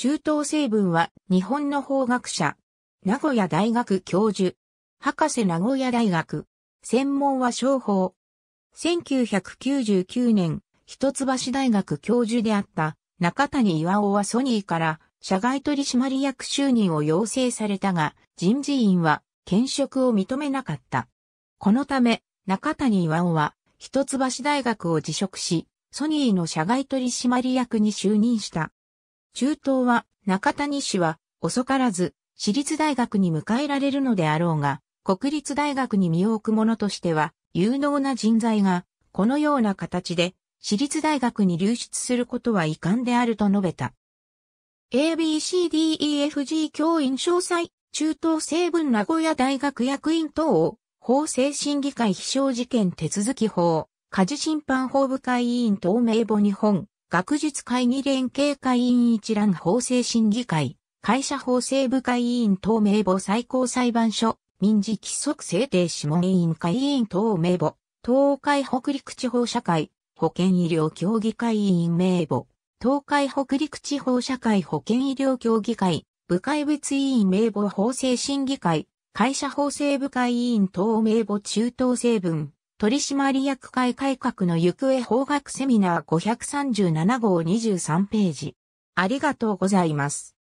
中東成分は日本の法学者。名古屋大学教授。博士名古屋大学。専門は商法。1999年、一橋大学教授であった中谷岩尾はソニーから社外取締役就任を要請されたが、人事院は兼職を認めなかった。このため、中谷岩尾は一橋大学を辞職し、ソニーの社外取締役に就任した。中東は中谷氏は遅からず私立大学に迎えられるのであろうが、国立大学に身を置く者としては有能な人材がこのような形で私立大学に流出することは遺憾であると述べた。ABCDEFG 教員詳細、中東西部名古屋大学役員等を法制審議会非常事件手続法、家事審判法部会委員等名簿日本、学術会議連携会員一覧法制審議会、会社法制部会委員等名簿最高裁判所、民事規則制定諮問委員会委員等名簿、東海北陸地方社会、保健医療協議会委員名簿、東海北陸地方社会保健医療協議会、部会別委員名簿法制審議会、会社法制部会委員等名簿中等成分、取締役会改革の行方法学セミナー537号23ページ。ありがとうございます。